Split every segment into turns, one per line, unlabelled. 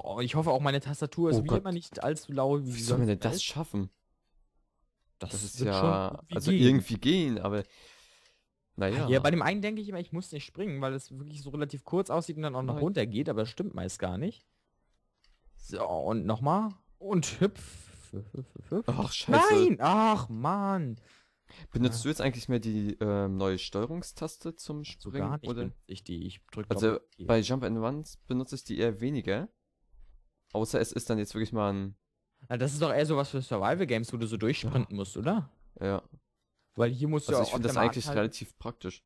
So, oh, ich hoffe auch meine Tastatur ist oh wie immer nicht allzu laut. Wie, wie soll man denn das
schaffen? Das, das ist ja, irgendwie also gehen. irgendwie
gehen, aber naja. Ja, bei dem einen denke ich immer, ich muss nicht springen, weil es wirklich so relativ kurz aussieht und dann auch noch Nein. runter geht, aber das stimmt meist gar nicht. So, und nochmal. Und hüpf. Ach, scheiße. Nein, ach, Mann. Benutzt ah.
du jetzt eigentlich mehr die ähm, neue Steuerungstaste zum Springen? So gar nicht oder? Ich die, ich drücke Also bei Jump and Runs benutze ich die eher weniger. Außer es ist dann jetzt wirklich mal ein.
Na, das ist doch eher so was für Survival Games, wo du so durchsprinten ja. musst, oder? Ja. Weil hier musst du also ja auch. Ich finde das eigentlich halt... relativ praktisch.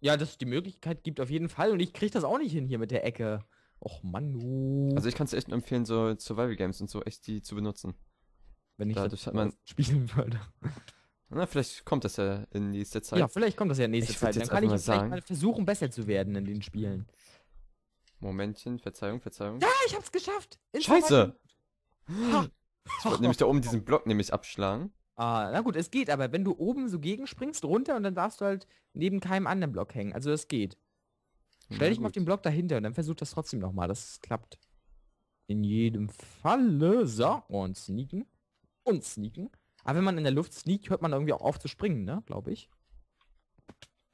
Ja, dass es die Möglichkeit gibt auf jeden Fall und ich kriege das auch nicht hin hier mit der Ecke. Och Mann, du. Also ich kann es echt empfehlen, so Survival Games
und so echt die zu benutzen. Wenn ich Dadurch das man
spielen würde.
Na, vielleicht kommt das ja in nächster Zeit. Ja, vielleicht kommt das ja in nächster ich Zeit. Dann kann ich mal vielleicht mal
versuchen, besser zu werden in den
Spielen. Momentchen, Verzeihung, Verzeihung. Ja,
ich hab's geschafft! Scheiße! Ich wollte nämlich da oben diesen Block nämlich abschlagen. Ah, na gut, es geht, aber wenn du oben so gegenspringst, runter und dann darfst du halt neben keinem anderen Block hängen. Also das geht. Stell dich mal auf den Block dahinter und dann versuch das trotzdem nochmal. Das klappt. In jedem Falle. So, und sneaken. Und sneaken. Aber wenn man in der Luft sneakt, hört man irgendwie auch auf zu springen, ne? Glaube ich.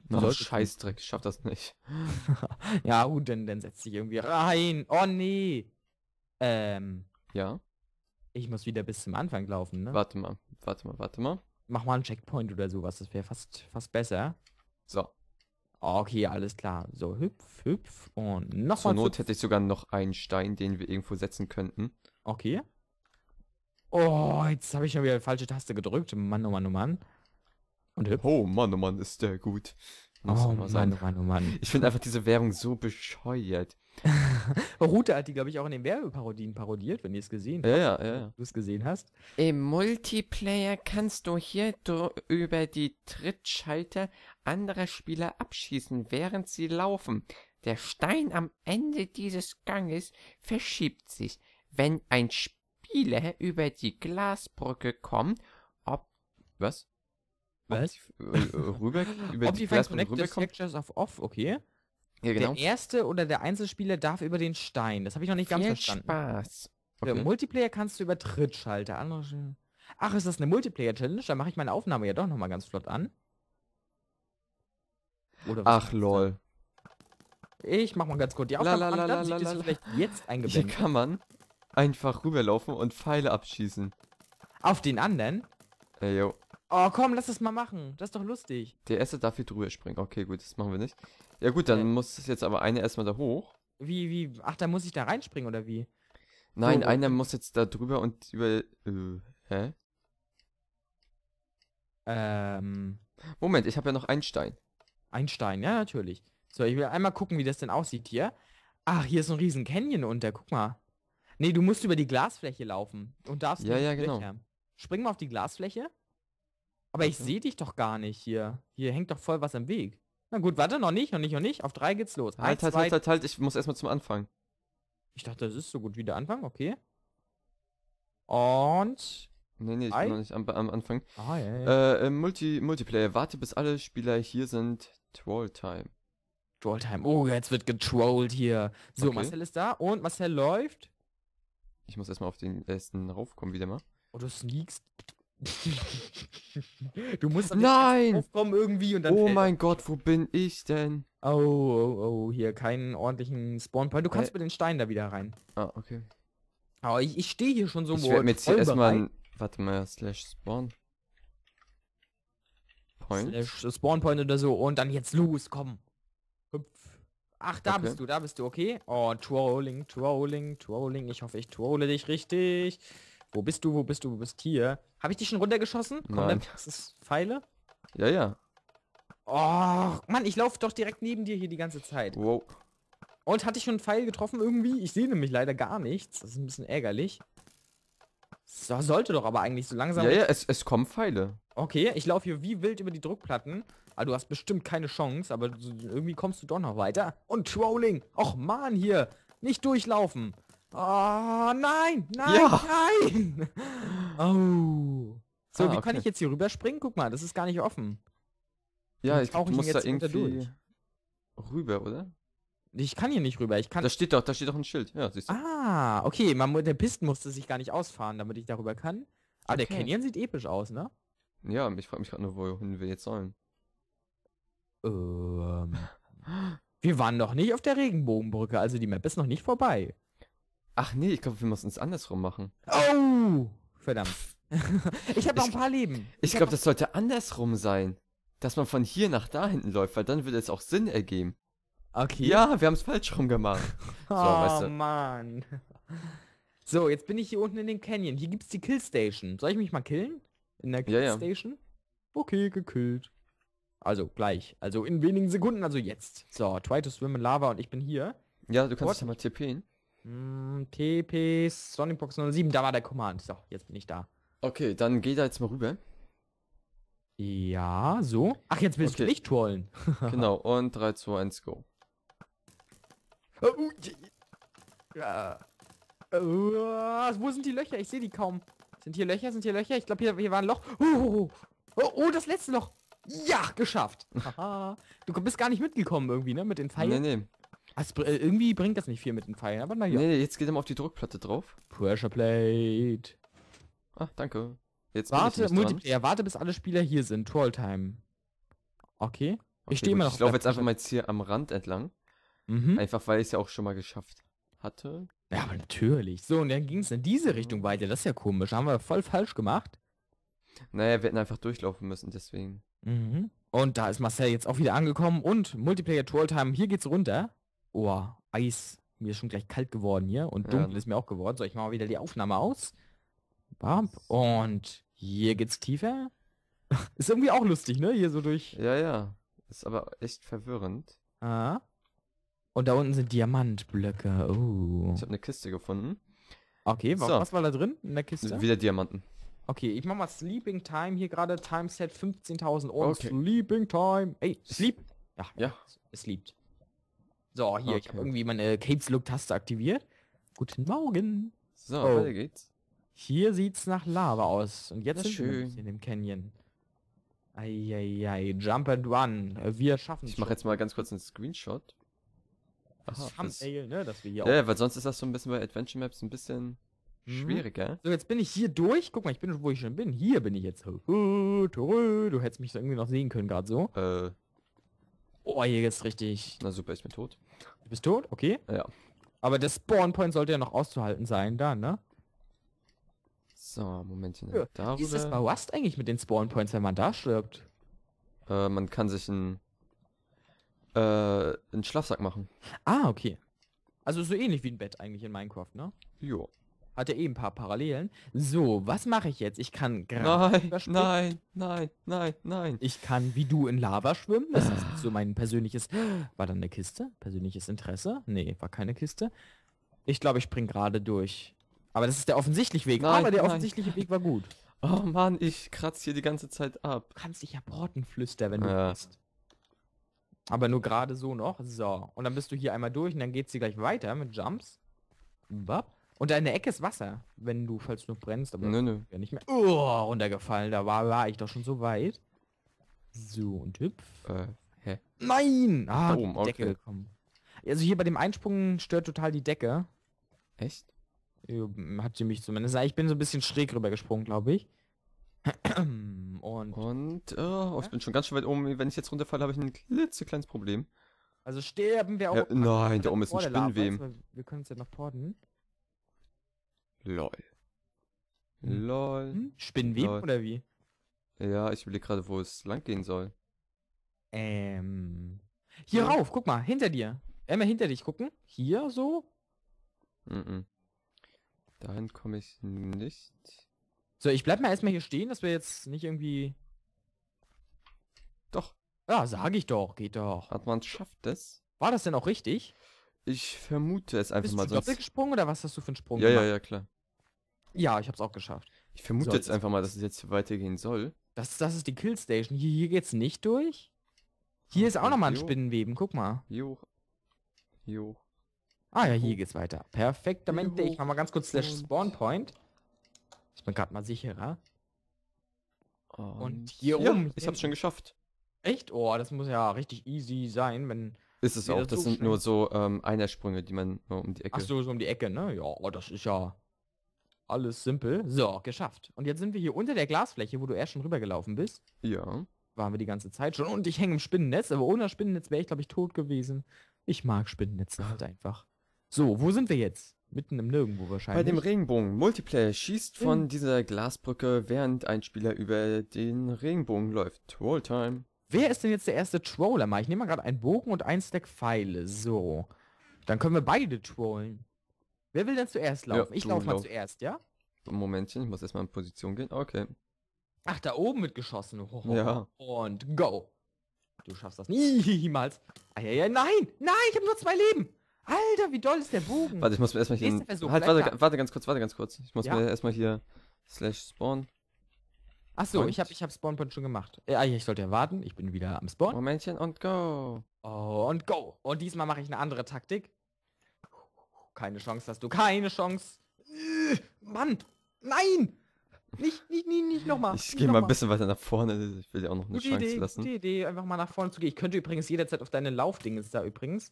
Na, Scheißdreck, ich schaff das nicht. ja, und dann, dann setz dich irgendwie rein. Oh nee. Ähm. Ja. Ich muss wieder bis zum Anfang laufen, ne? Warte mal, warte mal, warte mal. Mach mal einen Checkpoint oder sowas, das wäre fast, fast besser. So. Okay, alles klar. So, hüpf,
hüpf und
nochmal. Zur Not
hätte ich sogar noch einen Stein, den wir irgendwo setzen könnten. Okay.
Oh, jetzt habe ich schon wieder die falsche Taste gedrückt. Mann, oh Mann, oh Mann. Und hüpf. Oh Mann, oh Mann, ist der gut oh, Mann, oh Mann, oh Mann. Ich finde einfach diese Werbung so bescheuert. Rute hat die, glaube ich, auch in den Werbeparodien parodiert, wenn ihr es gesehen habt. Ja, ja, ja. ja. Du es gesehen hast. Im Multiplayer kannst du hier über
die Trittschalter andere Spieler abschießen, während sie laufen. Der Stein am Ende dieses Ganges verschiebt sich, wenn ein Spieler über die Glasbrücke kommt, ob was?
Was? Äh, Rübeck, über die Optifine Connected Textures of Off, okay. Ja, genau. Der erste oder der Einzelspieler darf über den Stein. Das habe ich noch nicht ganz Viel verstanden. Spaß. Okay. Für Multiplayer kannst du über Trittschalter. Andere Ach, ist das eine Multiplayer-Challenge? Dann mache ich meine Aufnahme ja doch nochmal ganz flott an.
Oder was Ach lol.
Ich mach mal ganz kurz die Aufnahme an, dann sieht es vielleicht jetzt eingeblendet. Hier kann man einfach rüberlaufen und Pfeile abschießen. Auf den anderen? Ey, äh, yo. Oh, komm, lass das mal machen. Das ist doch lustig.
Der erste darf hier drüber springen. Okay, gut, das machen wir nicht. Ja gut, dann äh. muss jetzt aber einer erstmal da hoch.
Wie, wie? Ach, da muss ich da reinspringen, oder wie? Nein, so, einer okay.
muss jetzt da drüber und über... Äh, hä? Ähm...
Moment, ich habe ja noch einen Stein. Ein Stein, ja, natürlich. So, ich will einmal gucken, wie das denn aussieht hier. Ach, hier ist ein riesen Canyon unter, guck mal. Nee, du musst über die Glasfläche laufen und darfst ja, nicht ja, ja, genau. Spring mal auf die Glasfläche. Aber okay. ich sehe dich doch gar nicht hier. Hier hängt doch voll was im Weg. Na gut, warte, noch nicht, noch nicht, noch nicht. Auf drei geht's los. Halt, halt, halt, halt, halt.
Ich muss erstmal zum Anfang.
Ich dachte, das ist so gut wie der Anfang, okay.
Und Nee, nee, ich bin noch nicht am, am Anfang. Ah, ja, ja. Äh, äh, Multi, Multiplayer, warte bis alle Spieler hier sind. Troll Time. Troll Time. Oh, jetzt wird getrollt hier. So, okay. Marcel
ist da und Marcel läuft.
Ich muss erstmal auf den ersten raufkommen wieder mal.
Oh, du sneakst du musst Nein! aufkommen irgendwie und dann. Oh mein Gott, wo bin ich denn? Oh, oh, oh, hier keinen ordentlichen Spawnpoint. Du kannst äh. mit den Steinen da wieder rein. Ah, okay. Aber ich, ich stehe hier schon so Ich werde mir jetzt hier erstmal
Warte mal, slash spawn.
Point. Slash spawn point oder so. Und dann jetzt los, komm. Hüpf. Ach, da okay. bist du, da bist du, okay. Oh, trolling, trolling, trolling. Ich hoffe, ich trolle dich richtig. Wo bist du, wo bist du, wo bist hier? Habe ich dich schon runtergeschossen? Komm, Nein. das ist Pfeile. Ja, ja. Oh, Mann, ich laufe doch direkt neben dir hier die ganze Zeit. Wow. Und hatte ich schon einen Pfeil getroffen irgendwie? Ich sehe nämlich leider gar nichts. Das ist ein bisschen ärgerlich. So, sollte doch aber eigentlich so langsam... Ja, ja, es,
es kommen Pfeile.
Okay, ich laufe hier wie wild über die Druckplatten. Ah, du hast bestimmt keine Chance, aber irgendwie kommst du doch noch weiter. Und Trolling. Och, Mann, hier. Nicht durchlaufen. Oh, nein, nein, ja. nein. Oh. So, ah, wie okay. kann ich jetzt hier rüberspringen? Guck mal, das ist gar nicht offen. Ja, ich, ich muss da irgendwie durch.
rüber, oder? Ich kann hier nicht rüber. Ich kann. Da steht doch, da steht doch ein Schild. Ja, siehst du.
Ah, okay. Man, der Pisten musste sich gar nicht ausfahren, damit ich darüber kann. Aber ah, okay. der Canyon sieht episch aus, ne?
Ja, ich frage mich gerade nur, wohin
wir jetzt sollen. Ähm, wir waren doch nicht auf der Regenbogenbrücke, also die Map ist noch nicht vorbei. Ach nee, ich glaube, wir müssen es andersrum machen. Oh! Verdammt. ich habe noch ein paar Leben. Ich, ich glaube, das
sollte andersrum sein. Dass man von hier nach da hinten läuft, weil dann würde es auch Sinn ergeben. Okay. Ja, wir haben es falsch rum gemacht. so, oh, weißt du.
Mann. So, jetzt bin ich hier unten in dem Canyon. Hier gibt's die Killstation. Soll ich mich mal killen? In der Killstation? Ja, ja. Okay, gekillt. Also gleich. Also in wenigen Sekunden, also jetzt. So, try to swim in Lava und ich bin hier. Ja, du kannst dich ja mal tippen. Mm, hm, TPs, Sonningbox 07, da war der Command. So, jetzt bin ich da.
Okay, dann geh da jetzt mal rüber. Ja, so. Ach, jetzt willst okay. du dich trollen. genau, und 3, 2, 1, go.
Oh, wo sind die Löcher? Ich sehe die kaum. Sind hier Löcher? Sind hier Löcher? Ich glaube, hier, hier war ein Loch. Oh, oh, oh, oh, oh das letzte Loch. Ja, geschafft. du bist gar nicht mitgekommen irgendwie, ne? Mit den Pfeilen. Nee, nee. Also, irgendwie bringt das nicht viel mit den Pfeilen, aber naja. Nee, jetzt geht er mal auf die Druckplatte drauf. Pressure Plate. Ah, danke. Jetzt warte, Multiplayer, warte, bis alle Spieler hier sind. Trolltime. Okay. okay. Ich stehe immer noch. Ich laufe jetzt einfach mal jetzt hier am Rand entlang.
Mhm. Einfach weil ich es ja auch schon mal geschafft hatte.
Ja, aber natürlich. So, und dann ging es in diese Richtung weiter. Das ist ja komisch. Haben wir voll falsch gemacht. Naja, wir hätten einfach durchlaufen müssen, deswegen. Mhm. Und da ist Marcel jetzt auch wieder angekommen und Multiplayer Troll Time. Hier geht's runter oh, Eis, mir ist schon gleich kalt geworden hier und ja. dunkel ist mir auch geworden. So, ich mache mal wieder die Aufnahme aus. Bam. Und hier geht's tiefer. ist irgendwie auch lustig, ne? Hier so durch. Ja, ja. Ist aber echt verwirrend. Ah. Und da unten sind Diamantblöcke. Oh. Ich habe eine Kiste gefunden. Okay, so. was war da drin in der Kiste? Wieder Diamanten. Okay, ich mach mal Sleeping Time hier gerade. Timeset 15.000 Euro. Okay. Sleeping Time. Ey, sleep. Ja, ja. es liebt. So, hier, okay. ich habe irgendwie meine Caves Look Taste aktiviert. Guten Morgen. So, oh. weiter geht's. Hier sieht's nach Lava aus. Und jetzt sind schön. wir in dem Canyon. Eieiei, jump and run. Wir schaffen Ich mache jetzt mal ganz kurz einen Screenshot.
Aha, das, ey, ne, dass wir hier Ja, weil sonst ist das so ein bisschen bei Adventure Maps ein bisschen mhm. schwieriger.
So, jetzt bin ich hier durch. Guck mal, ich bin, wo ich schon bin. Hier bin ich jetzt. Du hättest mich so irgendwie noch sehen können gerade so. Äh. Oh, hier geht's richtig. Na super, ich bin tot. Du bist tot? Okay. Ja. Aber der Spawnpoint sollte ja noch auszuhalten sein da, ne? So, Momentchen. Ja. Darüber... Wie ist das bei Rust eigentlich mit den Spawnpoints, wenn man da stirbt?
Äh, man kann sich ein äh, einen Schlafsack machen.
Ah, okay. Also so ähnlich wie ein Bett eigentlich in Minecraft, ne? Jo. Hatte eben eh ein paar Parallelen. So, was mache ich jetzt? Ich kann Nein, nein, nein, nein, nein. Ich kann wie du in Lava schwimmen. Das ist so mein persönliches... War dann eine Kiste? Persönliches Interesse? Nee, war keine Kiste. Ich glaube, ich spring gerade durch. Aber das ist der offensichtliche Weg. Nein, Aber der nein. offensichtliche Weg war gut. Oh Mann, ich kratze hier die ganze Zeit ab. Du kannst dich ja flüstern, wenn du ja. Aber nur gerade so noch. So. Und dann bist du hier einmal durch und dann geht sie gleich weiter mit Jumps. Bap. Und deine Ecke ist Wasser, wenn du, falls du brennst, aber nö, nö. Ja nicht mehr. Oh, runtergefallen, da war, war ich doch schon so weit. So, und hüpf. Äh, hä? Nein! Ah, oben, oh, die Decke okay. gekommen. Also hier bei dem Einsprung stört total die Decke. Echt? Mm, hat sie mich zumindest. Ich bin so ein bisschen schräg rüber gesprungen, glaube ich. Und, Und äh, oh,
ich bin schon ganz schön weit oben. Wenn ich jetzt runterfalle, habe ich ein klitzekleines Problem.
Also sterben wir auch. Ja, nein, da oben ist ein Spinnenweben. Wir, wir können es ja noch porten.
Lol. Lol. Hm? hm? Spinnenweb Lol. oder wie? Ja, ich überlege gerade, wo es lang gehen soll. Ähm.
Hier ja. Hm. rauf, guck mal, hinter dir. Einmal
hinter dich gucken. Hier so. Mhm. Dahin komme ich
nicht. So, ich bleib mal erstmal hier stehen, dass wir jetzt nicht irgendwie. Doch. Ja, sag ich doch, geht doch. Hat man schafft es? War das denn auch richtig?
Ich vermute es einfach Bist mal. Bist du
gesprungen oder was hast du für einen Sprung ja, gemacht? Ja, ja, ja, klar. Ja, ich hab's auch geschafft. Ich vermute so, jetzt einfach mal, dass es jetzt weitergehen soll. Das, das ist die Killstation. Hier, hier geht's nicht durch. Hier Ach, ist auch nochmal ein Spinnenweben, guck mal. Jo. Jo. Ah ja, hier geht's weiter. Perfekt, Perfektamente. Ich mach mal ganz kurz slash spawn point. Ich bin gerade mal sicherer. Und, Und hier ja, oben. Ich hab's schon geschafft. Echt? Oh, das muss ja richtig easy sein, wenn ist es auch. Das sind schnell. nur so ähm, Einersprünge, die man um die Ecke. Ach so, so um die Ecke, ne? Ja, oh, das ist ja alles simpel. So, geschafft. Und jetzt sind wir hier unter der Glasfläche, wo du erst schon rübergelaufen bist. Ja. Waren wir die ganze Zeit schon. Und ich hänge im Spinnennetz, aber ohne das Spinnennetz wäre ich, glaube ich, tot gewesen. Ich mag Spinnennetze halt einfach. So, wo sind wir jetzt? Mitten im Nirgendwo wahrscheinlich. Bei dem
Regenbogen. Multiplayer
schießt von dieser Glasbrücke, während ein Spieler über den Regenbogen läuft. Rolltime. Wer ist denn jetzt der erste Troller mal? Ich nehme mal gerade einen Bogen und einen Stack Pfeile. So. Dann können wir beide trollen. Wer will denn zuerst laufen? Ja, ich laufe mal lauf. zuerst, ja?
Momentchen, ich muss erstmal in Position gehen. Okay.
Ach, da oben wird geschossen. Ho, ho, ja. Und go. Du schaffst das
niemals. Eieiei, nein,
nein, ich habe nur zwei Leben. Alter, wie doll ist der Bogen? Warte, ich muss mir erstmal hier... Versuch, halt, warte,
warte, ganz kurz, warte ganz kurz. Ich muss ja. mir erstmal
hier... Slash Spawn. Achso, ich habe ich hab Spawnpoint schon gemacht. Äh, ah, ich sollte ja warten, ich bin wieder am Spawn. Momentchen und go. Oh, und go. Und diesmal mache ich eine andere Taktik. Keine Chance hast du, keine Chance. Äh, Mann, nein! Nicht, nicht, nicht, nicht nochmal. Ich gehe mal ein bisschen
weiter nach vorne. Ich will ja auch noch eine gute Chance Idee, lassen. Gute
Idee, einfach mal nach vorne zu gehen. Ich könnte übrigens jederzeit auf deine Laufdinge da übrigens.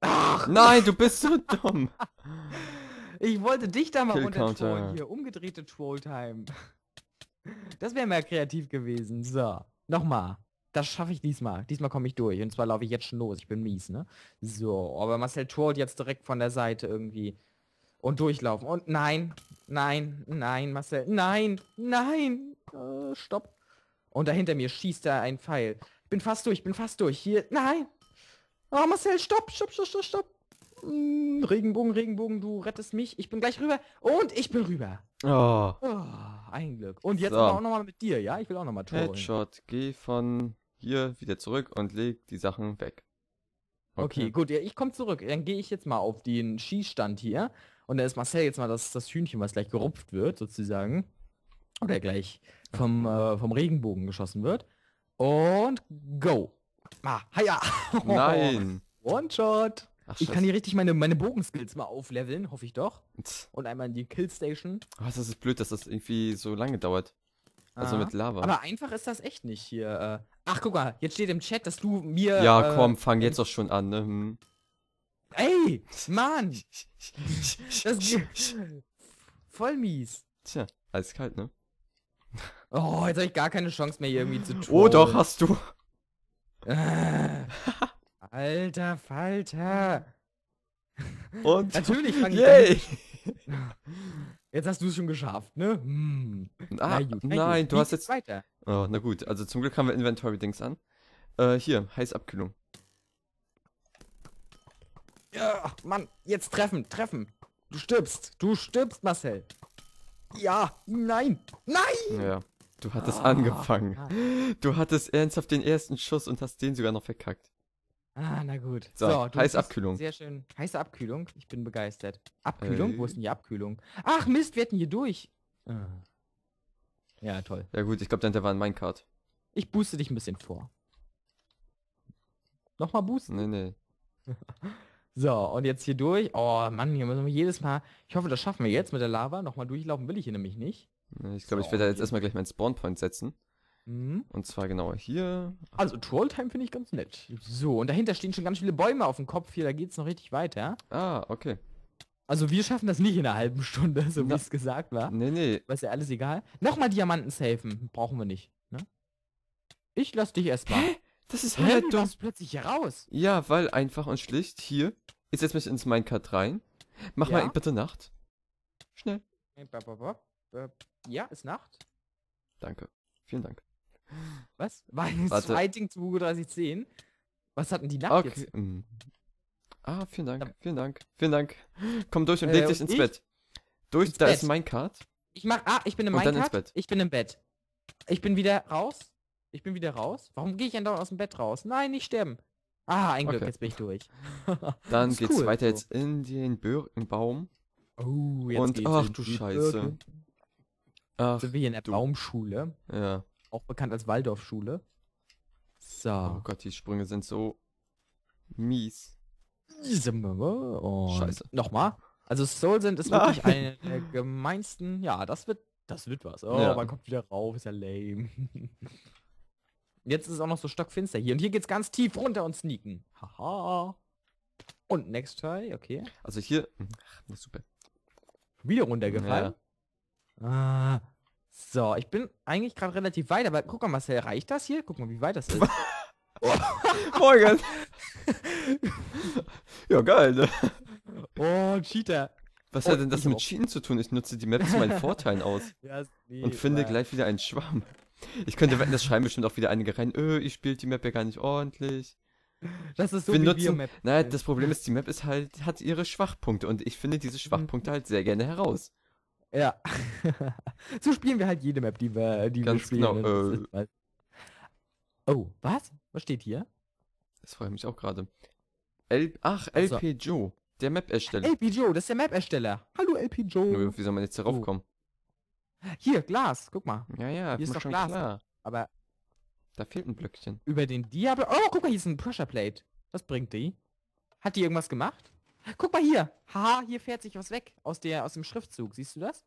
Ach, nein, du bist so dumm.
Ich wollte dich da mal runter hier. Umgedrehte Trolltime. time das wäre mal kreativ gewesen. So, nochmal. Das schaffe ich diesmal. Diesmal komme ich durch. Und zwar laufe ich jetzt schon los. Ich bin mies, ne? So, aber Marcel Tort jetzt direkt von der Seite irgendwie. Und durchlaufen. Und nein, nein, nein, Marcel. Nein, nein. Äh, stopp. Und dahinter mir schießt da ein Pfeil. Ich bin fast durch, bin fast durch. Hier, nein. Oh, Marcel, stopp, stopp, stopp, stopp, stopp. Hm, Regenbogen, Regenbogen, du rettest mich. Ich bin gleich rüber. Und ich bin rüber. Oh. oh ein Glück. Und jetzt so. auch nochmal mit dir, ja? Ich will auch nochmal Tor. Headshot.
Geh von hier wieder zurück und leg die Sachen weg.
Okay, okay gut. Ja, ich komm zurück. Dann gehe ich jetzt mal auf den Schießstand hier. Und da ist Marcel jetzt mal das, das Hühnchen, was gleich gerupft wird, sozusagen. Oder gleich vom, äh, vom Regenbogen geschossen wird. Und go. Ah, ja. Nein. One shot. Ach, ich kann hier richtig meine, meine Bogenskills mal aufleveln, hoffe ich doch. Und einmal in die Killstation. Oh, das ist
blöd, dass das irgendwie so lange dauert. Also Aha. mit Lava. Aber
einfach ist das echt nicht hier. Äh. Ach, guck mal, jetzt steht im Chat, dass du mir. Ja, äh, komm,
fang jetzt doch schon an, ne? Hm.
Ey, Mann! das voll mies. Tja,
eiskalt, ne?
Oh, jetzt habe ich gar keine Chance mehr, hier irgendwie zu tun. Oh, doch, hast du. Alter Falter! Und? Natürlich fange ich Yay. Jetzt hast du es schon geschafft, ne? Hm. Ah, na gut, na nein, gut. du hast jetzt. Weiter?
Oh, na gut, also zum Glück haben wir Inventory-Dings an. Äh, hier, Heißabkühlung.
Ja, Mann, jetzt treffen, treffen. Du stirbst, du stirbst, Marcel. Ja, nein, nein! Ja, du hattest ah, angefangen. Ah.
Du hattest ernsthaft den ersten Schuss und hast den sogar noch verkackt.
Ah, na gut. So, so heiße Abkühlung. Sehr schön. Heiße Abkühlung. Ich bin begeistert. Abkühlung? Hey. Wo äh. ist denn die Abkühlung? Ach Mist, wir hätten hier durch. Ah.
Ja, toll. Ja gut, ich glaube, der war in Minecart.
Ich booste dich ein bisschen vor. Nochmal boosten? Nee, nee. so, und jetzt hier durch. Oh Mann, hier müssen wir jedes Mal. Ich hoffe, das schaffen wir jetzt mit der Lava. Nochmal durchlaufen will ich hier nämlich nicht. Ich glaube, so, ich werde da jetzt erstmal
gleich meinen Spawnpoint
setzen. Mhm.
Und zwar genau
hier. Also Trolltime finde ich ganz nett. So, und dahinter stehen schon ganz viele Bäume auf dem Kopf hier, da geht es noch richtig weiter. Ah, okay. Also wir schaffen das nicht in einer halben Stunde, so wie es gesagt war. Nee, nee. Was ja alles egal. Nochmal Diamanten safen. Brauchen wir nicht. Ne? Ich lass dich erstmal. Hä? Das ist halt dumm. Du hast plötzlich hier raus. Ja, weil einfach und
schlicht hier. Ich setz mich ins Minecart rein. Mach ja? mal bitte Nacht.
Schnell. Ja, ist Nacht.
Danke. Vielen Dank.
Was? War Warte. Fighting 3210? Was hatten die Lack okay. jetzt? Mm. Ah, vielen Dank, vielen Dank,
vielen Dank. Komm durch und äh, leg dich ins ich? Bett. Durch, ins da Bett. ist mein Card.
Ich mach, ah, ich bin im Minecart. Ich bin im Bett. Ich bin wieder raus. Ich bin wieder raus. Warum gehe ich denn aus dem Bett raus? Nein, nicht sterben. Ah, ein Glück, okay. jetzt bin ich durch.
Dann geht's cool, weiter jetzt
in den Birkenbaum. Oh, jetzt Und geht's ach du Scheiße. Birken. Ach, Sind wir hier in der du. Baumschule? Ja auch bekannt als Waldorfschule. So. Oh Gott, die Sprünge sind so mies. Und Scheiße. Nochmal. Also Soul sind ist wirklich eine der gemeinsten. Ja, das wird, das wird was. Oh, ja. man kommt wieder rauf, ist ja lame. Jetzt ist es auch noch so stockfinster hier. Und hier geht's ganz tief runter und sneaken. Haha. Und next try, okay. Also hier. Mhm, Ach, super. Wieder runtergefallen. Ja. Ah. So, ich bin eigentlich gerade relativ weit, aber guck mal, Marcel, reicht das hier? Guck mal, wie weit das ist. oh. Morgen.
ja, geil, ne?
Oh, Cheater. Was oh, hat denn das mit
Cheaten zu tun? Ich nutze die Map zu meinen Vorteilen aus. ja, nee, eh und finde Mann. gleich wieder einen Schwamm. Ich könnte wetten, das schreiben bestimmt auch wieder einige rein. Öh, ich spiele die Map ja gar nicht ordentlich. Das ist so wie nutzen, Map. Naja, das Problem ist, die Map ist halt, hat ihre Schwachpunkte und ich finde diese mhm. Schwachpunkte halt sehr gerne heraus.
Ja. so spielen wir halt jede Map, die wir, die Ganz wir spielen. Genau, äh,
halt- oh,
was? Was steht hier?
Das freut mich auch gerade. Ach, also. LP Joe, der Map-Ersteller. LP Joe, das ist der Map-Ersteller.
Hallo LP Joe. Wie soll man jetzt darauf oh. kommen? Hier, Glas, guck mal. Ja, ja, hier ist doch schon Glas. Klar. Aber da fehlt ein Blöckchen. Über den Diablo. Oh, guck mal, hier ist ein Pressure Plate. Was bringt die? Hat die irgendwas gemacht? Guck mal hier. Haha, hier fährt sich was weg aus der aus dem Schriftzug. Siehst du das?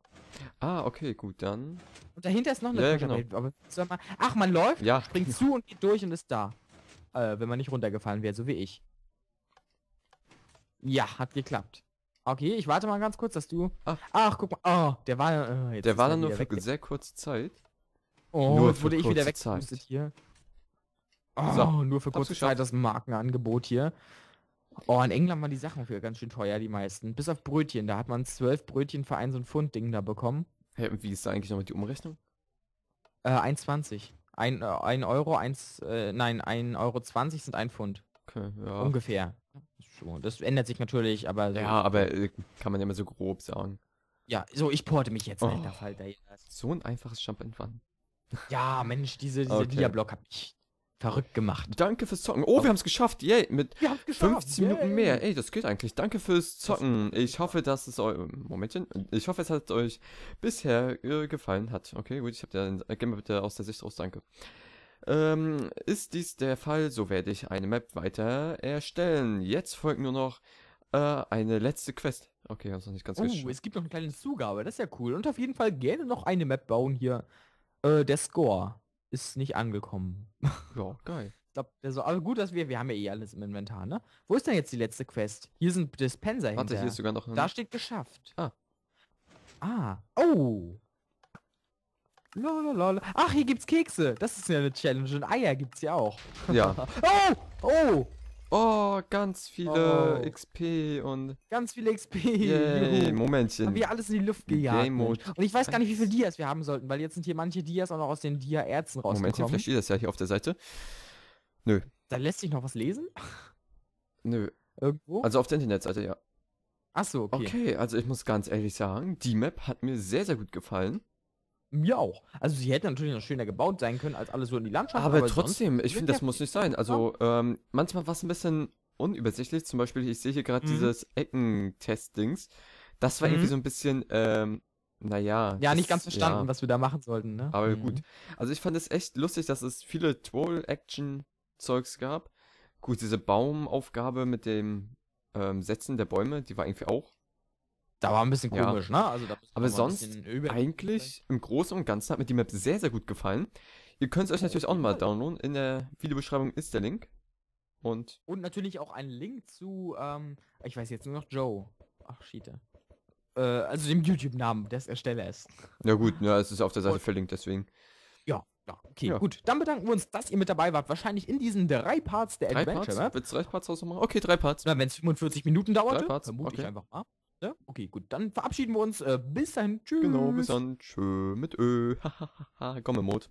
Ah, okay, gut, dann. Und dahinter ist noch eine ja, genau. aber man, Ach, man läuft, ja. springt zu und geht durch und ist da. Äh, wenn man nicht runtergefallen wäre, so wie ich. Ja, hat geklappt. Okay, ich warte mal ganz kurz, dass du. Ach, Ach guck mal. Oh, der war. Äh, der war dann nur für weg. sehr kurze Zeit. Oh, nur jetzt wurde ich wieder weggepustet hier. Oh, so, nur für kurze Zeit das Markenangebot hier. Oh, in England waren die Sachen für ganz schön teuer, die meisten. Bis auf Brötchen, da hat man zwölf Brötchen für ein so ein Pfund-Ding da bekommen. Hey, wie ist da eigentlich nochmal die Umrechnung? Äh, 1,20. Ein, äh, ein Euro, 1, äh, nein, 1,20 Euro 20 sind ein Pfund. Okay, ja. Ungefähr. So, das ändert sich natürlich, aber... So ja,
aber äh, kann man ja mal so grob sagen.
Ja, so, ich porte mich jetzt, oh, Alter, Falter. So ein einfaches Jump and Run. Ja, Mensch, diese, diese okay. Diablock
hat mich Verrückt gemacht. Danke fürs Zocken. Oh, wir haben es geschafft. Yay, mit geschafft. 15 Minuten mehr. Ey, das geht eigentlich. Danke fürs Zocken. Ich hoffe, dass es euch. Momentchen. Ich hoffe, es hat euch bisher äh, gefallen hat. Okay, gut, ich habe den. Äh, gehen wir bitte aus der Sicht raus. Danke. Ähm, ist dies der Fall, so werde ich eine Map weiter erstellen. Jetzt
folgt nur noch äh, eine letzte Quest. Okay, das ist noch nicht ganz Oh, es gibt noch eine kleine Zugabe. Das ist ja cool. Und auf jeden Fall gerne noch eine Map bauen hier. Äh, der Score ist nicht angekommen. Ja, geil. Ich glaube, also, aber gut, dass wir, wir haben ja eh alles im Inventar, ne? Wo ist denn jetzt die letzte Quest? Hier sind Dispenser Warte, hinter. hier ist sogar noch eine. Da steht geschafft. Ah. Ah. Oh. Lololol. Ach, hier gibt's Kekse. Das ist ja eine Challenge. Und Eier gibt's ja auch. Ja. oh! Oh! Oh, ganz viele oh. XP und. Ganz viele XP. Yay, Momentchen. Haben wir alles in die Luft gejagt. Game ne? Mode. Und ich weiß gar nicht, wie viele Dias wir haben sollten, weil jetzt sind hier manche Dias auch noch aus den dia erzen rausgekommen. Momentchen, vielleicht steht
das ja hier auf der Seite. Nö. Da lässt sich noch was lesen? Nö. Irgendwo? Also auf der Internetseite, ja.
Ach so, okay. Okay,
also ich muss ganz ehrlich sagen, die Map hat
mir sehr, sehr gut gefallen. Mir auch. Also sie hätte natürlich noch schöner gebaut sein können, als alles so in die Landschaft. Aber, aber trotzdem, ich finde, das muss nicht
sein. Also ähm, manchmal war es ein bisschen unübersichtlich. Zum Beispiel, ich sehe hier gerade mhm. dieses Eckentest-Dings. Das war mhm. irgendwie so ein bisschen, ähm, naja. Ja, das, nicht ganz verstanden, ja. was wir da machen
sollten, ne? Aber mhm. gut.
Also ich fand es echt lustig, dass es viele Troll-Action-Zeugs gab. Gut, diese Baumaufgabe mit dem ähm, Setzen der Bäume, die war irgendwie auch da war ein bisschen komisch, ja. ne? Also Aber sonst eigentlich im Großen und Ganzen hat mir die Map sehr, sehr gut gefallen. Ihr könnt es euch natürlich auch nochmal downloaden. In der Videobeschreibung ist der Link. Und,
und natürlich auch ein Link zu, ähm, ich weiß jetzt nur noch Joe. Ach, Schiete. Äh, also dem YouTube-Namen des Erstellers.
Ja gut, ja, es ist auf der Seite und, verlinkt, deswegen. Ja, ja okay, ja. gut.
Dann bedanken wir uns, dass ihr mit dabei wart. Wahrscheinlich in diesen drei Parts der drei Adventure. Parts? Ne? Willst du drei Parts rausmachen? Okay, drei Parts. Wenn es 45 Minuten dauert, vermute okay. ich einfach mal. Ja? Okay, gut. Dann verabschieden wir uns. Äh, bis dahin. Tschüss. Genau, bis dann. Tschö mit Ö. Hahaha. Komm, Mode.